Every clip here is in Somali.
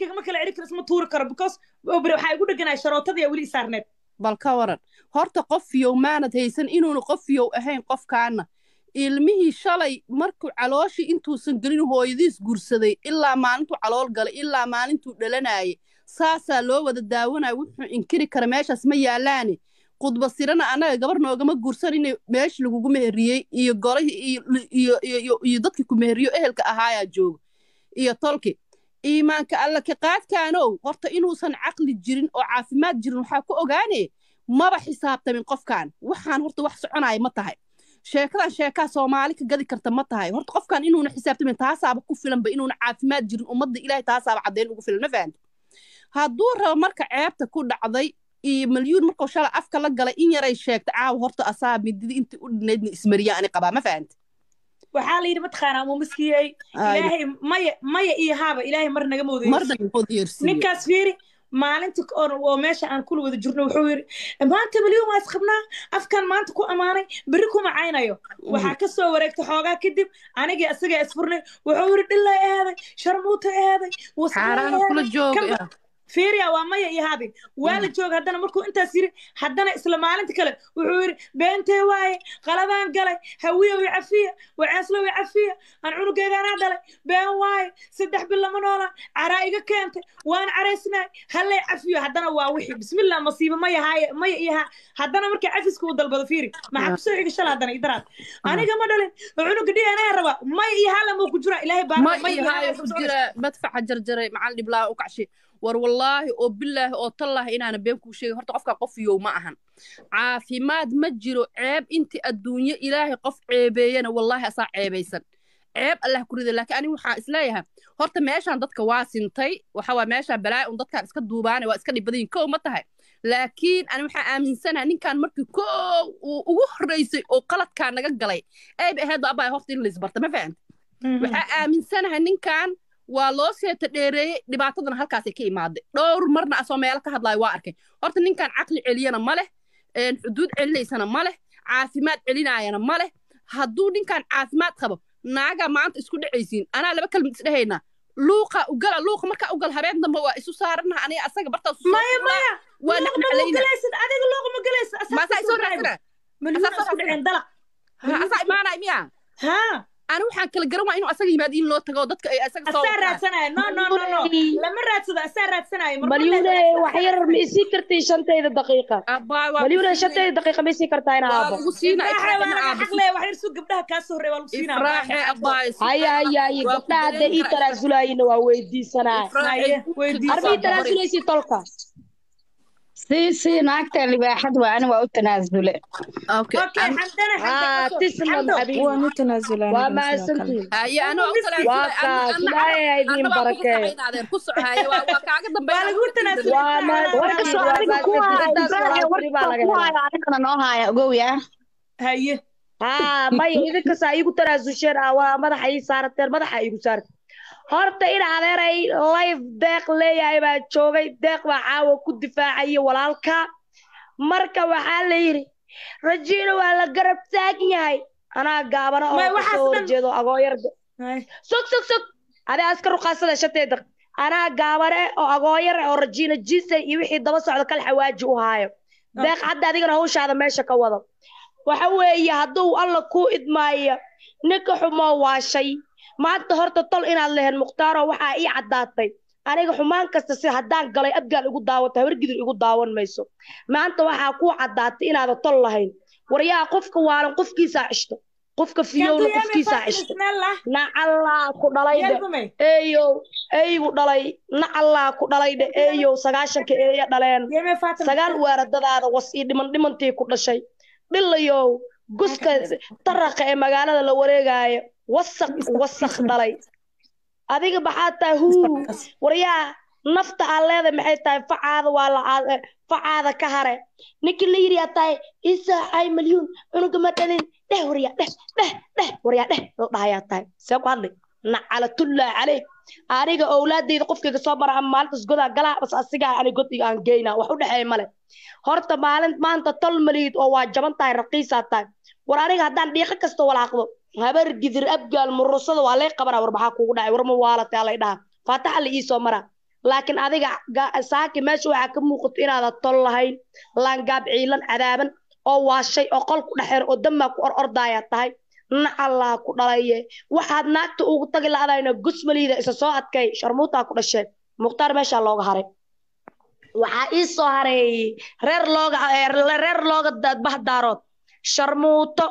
iskagama kala ceri karo isma tuuri karo because obre waxaa igu dheganahay sharootadii weli isaarneed bal ka waran horta qof qofiyow maanad haysan inuuna qofiyow ahayn qofkaana ilmihii shalay markuu calooshii intuusan gelin hooyadiis guursaday ilaa maalintuu calool galay ilaa maalintuu dhalanaaye saasaa loo wada daawanaya wuxuu inkiri kara meeshaas ma yaalaane khudba sirana annaga gabar noogama guursanina meesha lagugu meheriyey iyo golihii iyo dadkii ku meheriyo ehelka ahaayaa jooga iyo tolki iimaanka alla ka qaadkaanow horta inuusan caqli jirin oo caafimaad jirin waxaa ku ogaane maba xisaabtamin qofkaan waxaan horta wax soconaya ma tahay sheekadan sheekaa soomaali ka gadi karta ma tahay horta qofkan inuuna xisaabtamin taasaaba ku filanba inuuna caafimaad jirin ummadda ilahay taasaaba caddeyn ugu filan ma fahanti hadduu rabo marka ceebta ku dhacday iyo malyuun markuu shala afka la galay in yaray sheegta caawa horta asaa mididi intii u dhinaydna ismariyaa ani qabaa ma fahanti waxaa la yidhi mataqaanaa mumaskiyey ilaahay maya maya iyo haaba ilaahay mar naga moodeyninkaas fiiri maalinta oo meesha aan kula wada jirno wuxuu yidhi maanta milyan waa isqabnaa afkan maanta ku amaanay berri ku macaynayo waxaa kasoo wareegta xoogaa kadib anigii isagaa isfurnay wuxuu yidhi dhillay eeday sharmuuta eeday fiiriya ah waa maya iyo habi waa la mm. jooga haddana markuu intaas yiri haddana isla maalinta kale wuxuu yidhi beentee waaye qaladaan galay hawiya way cafiya waceeslo way cafiya aan cunugeygaanaa dhalay been waaye saddex bilama lama noola caraa iga keentay waan caraysnaay hallay cafiyo haddana waa wixii bismillah masiibo maya maya iyo haa haddana markay cafiska uu dalbado fiiri maxaa ku soo haddana idaraad aniga ma dhalin cunuga d n a rabaa maya iyo hala moo ku jiraa ilaahay baa jarjaray macaan dhiblaa u kacshay war wallaahi oo bilaahi oo tallaahi inaana been kuu sheegin horta qofkaa qof yow ma ahan caafimaad ma jiro ceeb inti adduunyo ilaahay qof ceebeeyana wallaahi asaa ceebaysan ceeb allah ku rida lakin anigu waxaa isleeyahay horta meeshaan dadka waa sintay waxawaa meeshaan balaaya un dadkaan iska duubaanay waa iska dhibadayin kow ma tahay laakiin ani waxaa aaminsanaha ninkaan markii kow uu ugu horreysay oo qaladkaa naga galay ayba ahaydba abaa horta in laisbarta ma fahamti mhm. waxaa aaminsanahay ninkaan waa loo seeta dheereeye dhibaatadana halkaasay ka imaaday dhowr marna asoo meelo ka hadlaayo waa arkay horta ninkan caqli celiyana ma leh xuduud celinaysana ma leh caafimaad celinaayana ma leh hadduu ninkan caafimaad qabo naagaa maanta isku dhacaysiin anaa laba kalmid isdhehaynaa luuqa ugala luuqa markaa ugal habeen dambe waa isu saaranaha aniga asaga bartaa maya maya waa nacnacalaysid adiga miya ana waxaan kala garan waa inuu asaga yimaad in loo tago dadka ay asaga soo asaa raadsanayo no no no no lama raadsado asaa raadsanayo balyuune wax yar ma isii kartay shantayda daqiiqa balyuune shantayda daqiiqa ma isii kartaa inaa aabo ugu siina aqle wax yar su gabdhaha kaa soo reebaa lagu siina raaxe abaay haya haya haya gabdhaha hadda ii taraasulayna waa weydiisanaa arbi taraasulaysi tolka sii sii naagtaan libaaxad waa ani waa u tanaasulewaamaasantiinwaakaailahay barakeeyo adigana noo haaya ogowyah haye haa maya idinkasa igu tanaasulsheen waa madaxa ii saarateen madaxa igu saarta horta in adeeray lif deeq leeyahay baa joogay deeq baa caawa ku difaacaya walaalka marka waxaa la yidhi rajiina waa la garab taagan yahay anaa gaabana oo kasoo sog sog sog adee aska ruqaasada shatee anaa gaabane oo agooyar oo rajiina jisan iyo wixii daba socda kal xawaaji u haayo deeq hadda adigana hawshaada meesha ka wado waxa weeye hadduu alla ku idmaaya ninka xumoo waashay maanta horta tol inaad leheen mukhtaaro waxaa ii caddaatay aniga xumaan kasta si haddaan galay adgaal igu daawata hawargidir igu daawan mayso maanta waxaa kuu caddaatay inaadan tol lahayn waryaa qofka waalan qofkiisaa cishto qofka fiyowna qofkiisaa cishto ah. nacallaa ku dhalaydhe eeyow eygu dhalay nacallaa ku dhalaydhe eeyow sagaashanka eeya dhaleen sagaal waaradadaada was io dhiman dhimantii ku dhashay dhilayow guska taraqa ee magaalada la wareegaayo wasaq wasaq dhalay adiga maxaa tahay huu waryaa nafta aa leeda maxay tahay facaada waa la eh, facaada ka hare ninkii la yidhi aa tahay isaaxay milyuun cunuga ma dhalin dheh waryaa dheh dheh dheh waryaa dheh loo dhahayaa tahay see ku hadlay nacalatullaa calayk aniga owlaadayda qofkayga soo mara ama maalintaas godaa galaa bas asigaa ani god aan geyna wax u dhexeeya male horta maalin maanta tol maliid oo waa jaban tahay raqiisaa tahay war aniga haddaan dhiiqo kasta walaaqdo habar gidir abgaal murusada waa lay qabanaa war maxaa kugu dhacay war ma waalata lay dhaha faataxa la ii soo mara laakiin adiga saaki meesha waxaa ka muuqato inaada tol lahayn laangaab ciilan cadaaban oo waashay oo qolku dhexeer oo damaa ku or ordaayaa tahay nacallaa ku dhalaye waxaad naagta ugu tagi la-dayna gusmaliida isa soo adkay sharmuutaa ku dhashee mukhtaar meeshaa looga haray waxaa ii soo hareeyey reer looga eh, reer looga bahdaarood sharmuuto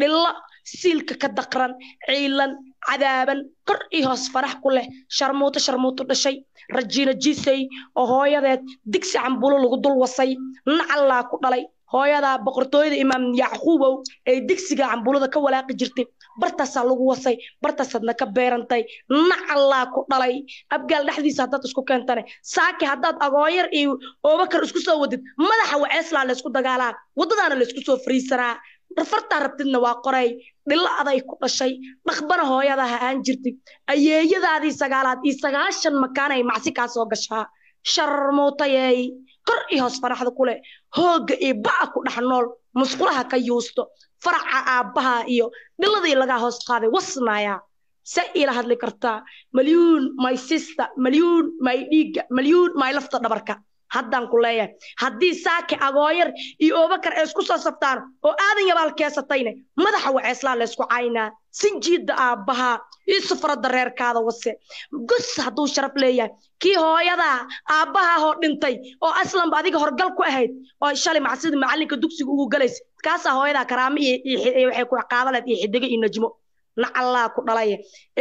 dhillo siilka ka daqran ciilan cadaaban kor iyo hoos farax ku leh sharmuuto sharmuuto dhashay rajiina jisay oo hooyadeed digsi cambulo lagu dul wasay nacallaa ku dhalay hooyadaa boqortooyada imaam yacquubow ay digsiga cambulada ka walaaqi jirtay bartaasaa lagu wasay bartaasaadna ka beerantay nacallaa ku dhalay abgaal dhexdiisa haddaad isku keentane saaki haddaad agoonyar iyo obakar isku soo wadid madaxa waceeslaa laysku dagaalaa waddadaana laysku soo fariisanaa dhafartaa rabtidna waa qoray dhilo aday ku dhashay dhaqbana hooyadaha aan jirtid ayeeyadaadii sagaalaad iyo sagaashan makaanay macsi kaasoo gashaa sharmuutayey kor iyo hoos faraxda kuleh hoogga iyo ba'a ku dhex nool musqulaha ka yuusto faraca aabbaha iyo dhiladii lagaa hoos qaaday wasnaayaa se ila hadli kartaa malyuun my sister malyuun my dhiigga malyuun my lafta dhabarka haddaan ku leeyahay haddii saake agooyar iyo obakar ay isku soo saftaan oo aadan yabaal keesatayna madaxa waceeslaa laysku caynaa sinjiidda aabbahaa iisu farada reerkaada wase gus hadduu sharaf leeyahay kii hooyadaa aabbahaahoo dhintay oo aslanba adiga horgal ku ahayd oo shalay macsida macalinka dugsiga ugu galaysa kaasaa hooyadaa karaame iyo waxay ku qaadaleed iyo xidigo iyo najmo nacallaa ku dhalaye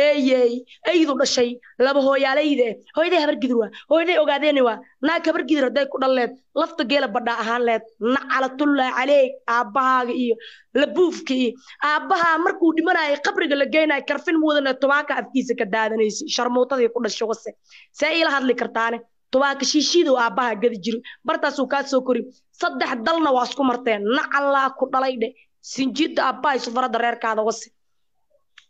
eeyey aydu dhashay laba hooyaalayde hooyday habargidurwa hooyday ogaadeeniwa naag habargidur hadday ku dhalleed lafta geela badhaa ahaan leed nacalatullahi caleyg aabbahaaga iyo labuufka aabbahaa markuu dhimanaya qabriga la geynaya karfin muudane tubaaka afkiisa ka daadanaysa sharmuutadii ku dhashay wase see iila hadli kartaane tubaaka shiishiiduu aabbahaa gadi jiri bartaasuu kaa kori saddex dalna waa isku marteen nacallaa ku dhalaydhe sinjidda aabbaha isu farada reerkaada wase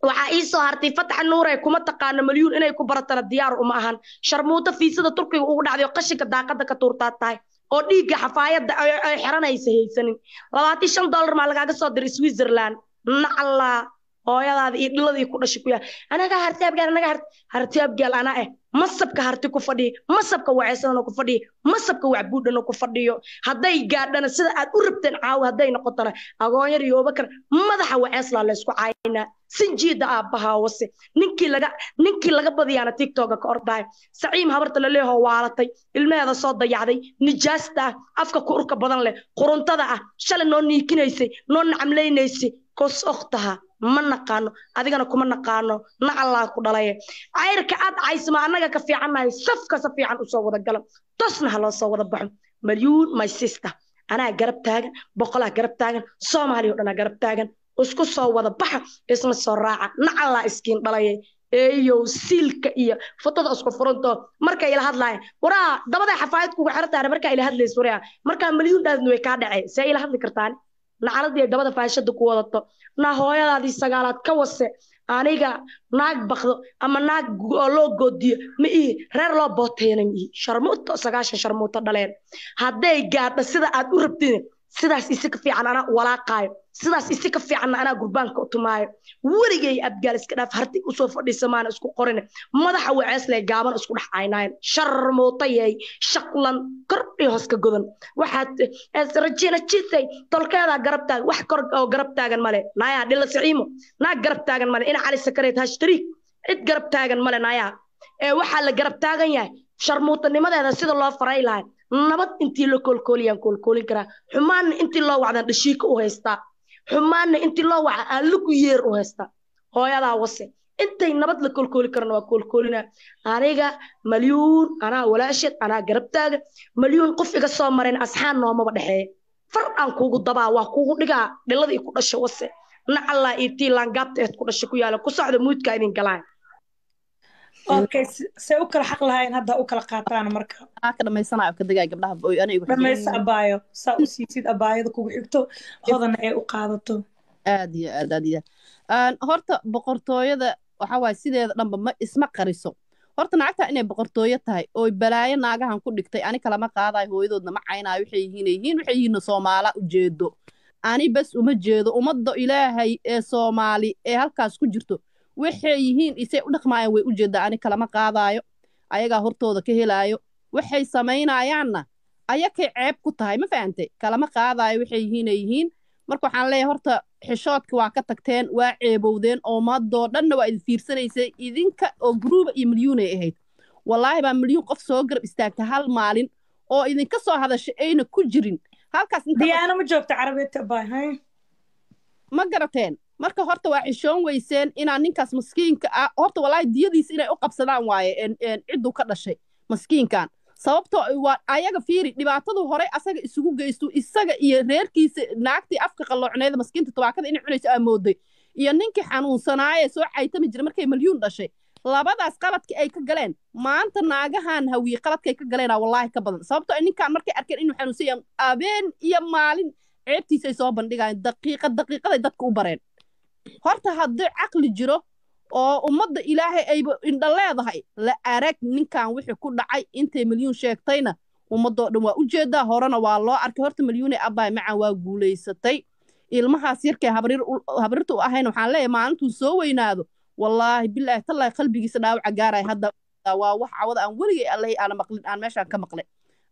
waxaa ii soo hartay fatxa nuure kuma taqaano malyuun inay ku baratana diyaar uma ahan sharmuuto fiisada turkiga ugu dhacday oo qashinka daaqada ka tuurtaa tahay oo dhiigga xafaayadda ay xeranaysa haysanin labaatii shan dollar maa lagaaga soo diray switzerland nacallaa hooyadaada iyo dhiladii ku dhashay ku yaal anaga harti abgaal anaga harti abgaal ana eh masabka harti ku fadhiyo masabka waceysanano ku fadhiyo masabka wacbuudhano ku fadhiyo hadday gaadhana sida aad u rabteen caawi hadday noqotana agoonyar iyo obakar madaxa waceeslaa laysku caayinaa sinjiida aabbahaawase ninkii laga ninkii laga badiyaana tigtoga ka ordahay saciim habarta laleeho waalatay ilmaheeda soo dayacday nijaasta ah afka ku urka badan leh quruntada ah shalay noo niikinaysay noo nacamlaynaysay kos oktaha ma naqaano adigana kuma naqaano nacallaan ku dhalaye cayrka aad caysma annaga ka fiicannahay safka sa fiican usoo wada gala tosna ha loo soo wada baxo malyuun my sister anaa garab taagan boqolaa garab taagan soomaaliya o dhanaa garab taagan isku soo wada baxa isna soo raaca nacallaa iskiin dhalaye eeyow siilka iyo fotada isku furantoo markay ila hadlaaya waraa dabadee xafaayad kugu xerantahay markaa ila hadlays waraa markaa malyuun dhaadna way kaa dhacee see ila hadli kartaan lacanadii dabada faashada ku wadato naa hooyadaadii sagaalaad ka wase aniga naag bakdo ama naag loo goodiyo ma ihi reer loo booteyna ma sharmuuto sagaashan sharmuuto dhaleen hadday gaadha sida aad u rabtin sidaas isi ka fiican anaa walaaqaayo sidaas isi fiicanna anaa gurbaanka tumaayo weligay abgaal iska dhaaf harti usoo fadhiisamaana isku qorine madaxa waceesle gaaban isku dhex caynaayan sharmootayay shaqlan kordhi hoska godan waxaad eh, rajina jisay tolkeedaa garab taagan wax kor oo garab taagan male naayaa dhila siciimo naa garab taagan male ina cali sakareed hashtariik cid garab taagan male naayaa eh, waxaa la garab taagan yahay sharmuutanimadeeda sida loo faray lahay nabad intii la koolkooliyaan koolkoolin karaa xumaanna intii loo wacdaan dhashiika u haystaa xumaanna intii loo waca aan lagu yeer u haystaa hooyadaa wase intay nabad la koolkooli karana waa koolkoolina aniga malyuun anaa walaashad anaa garabtaaga malyuun qof iga soo mareen asxaan noomaba dhexeeya far aan kugu dabaa waa kugu dhigaa dhilladii ku dhasha wase nacallaa iitii eed ku dhasha ku yaala ku socda muudkaa idin galaan okay se kala xaq lahaayeen hadda u kala qaataan marka ka dhamaysana afkadagaa gabdhaha dhamaysa abaayo saa u siisid abaayada kugu xigto hodana ay u qaadato aad iyo aad aad iyo aad horta boqortooyada waxa waaye sideeda dhanba ma isma qariso horta nacagtaa inay boqortooyo tahay oo balaayo naagahan ku dhigtay ani kalama qaadayo hooyadoodna ma caynaayo waxay yihiin yihiin waxay yihiin soomaala ujeedo ani bes uma jeedo ummadda ilaahay ee soomaali ee halkaas ku jirto waxay yihiin isay u dhaqmaayaan way u jeeddaa ani kalama qaadaayo ayagaa hortooda ka helaayo waxay samaynayaanna ayakay ceeb ku tahay ma fahamtay kalama qaadaayo waxay yihiinay yihiin marka waxaan leeyahay horta xishoodka waa ka tagteen waa ceebowdeen oo maadoo dhanna waa idin fiirsanaysay idinka oo guruuba iyo milyuunay ahayd wallaahi baa milyuun qof soo garab istaagta hal maalin oo idinka soo hadashay ayna ku jirin halkaas diyaana ma joogto carabeedta ma garateen marka horta waa cishoon weyseen inaa ninkaas maskiinka ah horta walaahi diyadiis inay u qabsadaan waaye cidduu ka dhashay maskiinkan sababtoo waa ayaga fiiri dhibaatadu horey asaga isugu geystu isaga iyo reerkiisa naagtii afka qalloocneeda maskiinta tubaakada inay cunayso aa iyo ninkii xanuunsanaaye soo caytami jira markay malyuun dhashay labadaas qaladka ay ka galeen maanta naagahan hawiye qaladkaay ka galeenaa wallaahi ka badan sababtoo ay ninkaan markay arkeen inuu xanuunsan abeen iyo maalin ceebtiisay soo bandhigaayen daqiiqa daqiiqaday dadka u bareen horta haddii caqli jiro oo ummadda ilaahay ayba indha leedahay la arag ninkan wixii ku dhacay intay milyuun sheegtayna ummadoo dhan waa u jeedaa horena waa loo arkay horta milyuune abaay macaan waa guulaysatay ilmahaas yarkee habrirta u ahayn waxaan leeyahay maalintuu soo weynaado wallaahi bilaahi tallaahi qalbigiisa dhaawaca gaaray hadda waa wax cawada aan weligay allahi aana maqlin aan meeshaan ka maqlay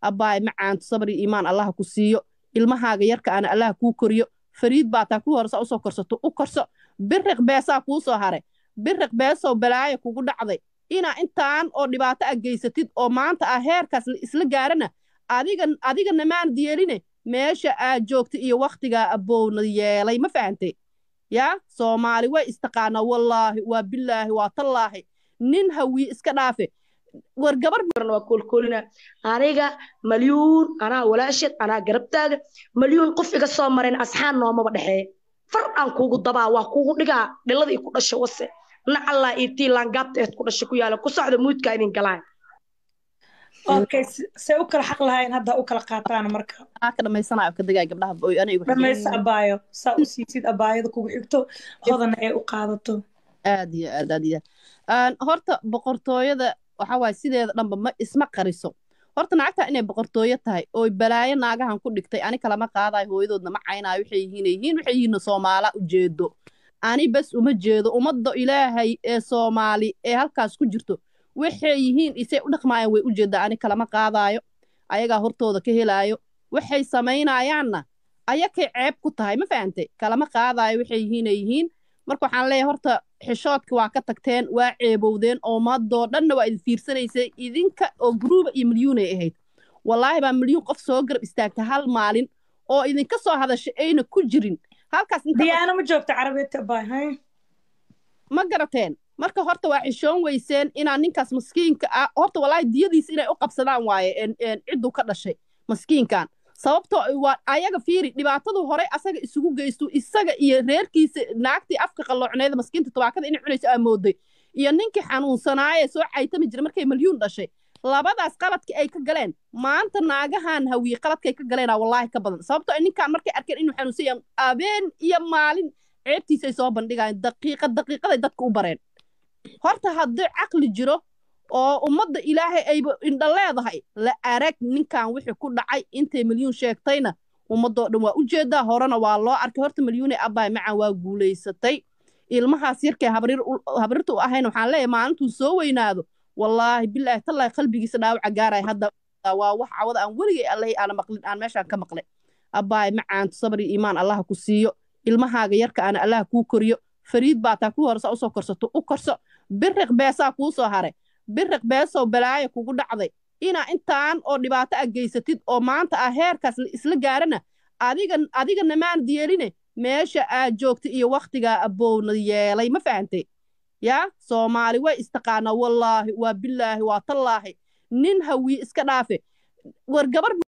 abaay macaantu sabri iimaan allaha ku siiyo ilmahaaga yarka aana allaha kuu koriyo fariid baataa ku horesa usoo korsato u korso biriq beesaa kuusoo haray biriq beesow balaaya kugu dhacday inaa intaan oo dhibaato a geysatid oo maanta ah heerkaas isla gaarana adiga namaan diyeline meesha aad joogta iyo wakhtigaa abbownad yeelay ma fahantay yaa soomaali way istaqaanaa wallaahi waa bilaahi waa tallaahi nin hawii iska dhaafe war koolkoolina aniga malyuun anaa walaashid anaa garabtaaga malyuun qof iga soo marayn asxaan noomaba dhexeeya far aan kuugu dabaa waa kugu dhigaa dhiladii ku dhasha wase nacallaa iyo tiilaan gaabta ku dhasha ku yaala ku socda muudka idin galaan okay say u kala xaq lahayn hadda u kala qaataan marka ka dhamaysana gabdhaha boy abaayo saa u siisid abaayada kugu xigto hodana ay u qaadato aad iyo aad aad iyo horta boqortooyada waxaa waaye sideeda dhanba ma isma qariso horta nacagtaa inay boqortooyo tahay oy balaayo naagahan ku dhigtay ani kalama qaadayo hooyadoodna ma caynayo waxay yihiin yihiin waxay yihiin soomaala ujeedo ani bas uma jeedo ummadda ilaahay ee soomaali ee halkaas ku jirto waxay yihiin isay u dhaqmaayaan way u jeedaa ani kalama qaadaayo ayagaa hortooda ka helaayo waxay samaynayaanna ayakay ceeb ku tahay ma fahantay kalama qaadaayo waxay yihiinay yihiin marka waxaan leeyahay horta xishoodka waa ka tagteen waa ceebowdeen oo maadoo dhanna waa idin fiirsanaysay idinka oo guruuba iyo milyuunay ahayd wallaahi baa milyuun qof soo garab istaagta hal maalin oo idinka soo hadasha ayna ku jirin halkaas diyaana ma joogta carabita baahay ma garateen marka horta waa xishoon weyseen inaan ninkaas maskiinka ah horta wallaahi diyadiisa inay u qabsadaan waaye cidduu ka dhashay maskiinkan sababtoo waa ayaga fiiri dhibaatadu horey asaga isugu geystu isaga iyo reerkiisa naagtii afka qalloocneeda maskiinta tabaakada inay cunayso aa mooday iyo ninkii xanuunsanaaye soo caytami jira markay malyuun dhashay labadaas qaladka ay ka galeen maanta naagahan hawiye qaladkaay ka galeenaa wallaahi ka badan sababtoo ay ninkaan markay arkeen inuu xanuunsanyaan abeen iyo maalin ay soo bandhigayan daqiiqa daqiiqaday dadka u bareen horta haddii caqli jiro oo ummadda ilaahay ayba indha leedahay la arag ninkan wixii ku dhacay intay milyuun sheegtayna ummaddoo dhan waa u jeedaa horena waa loo arkay horta milyuune abaay macaan waa guulaysatay ilmahaas yarkee habrirta u ahayn waxaan leeyahay maalintuu soo weynaado wallaahi bilaahi tallaahi qalbigiisa dhaawaca gaaray hadda waa wax cawada aan weligay allahi aana maqlin aan meeshaan ka maqlay abaay macaantu sabri iimaan allah ku siiyo ilmahaaga yarka aana allah kuu koriyo fariid baataa ku horesa usoo korsato u korso biriq beesaa kuu soo haray biriq beesow balaaya kugu dhacday inaa intaan oo dhibaato a geysatid oo maanta ah heerkaas isla gaarana adiga namaan diyeline meesha aad joogta iyo wakhtigaa abowna yeelay ma fahantay yaa soomaali way istaqaanaa wallaahi waa bilaahi waa tallaahi nin hawii iska dhaafe war gabar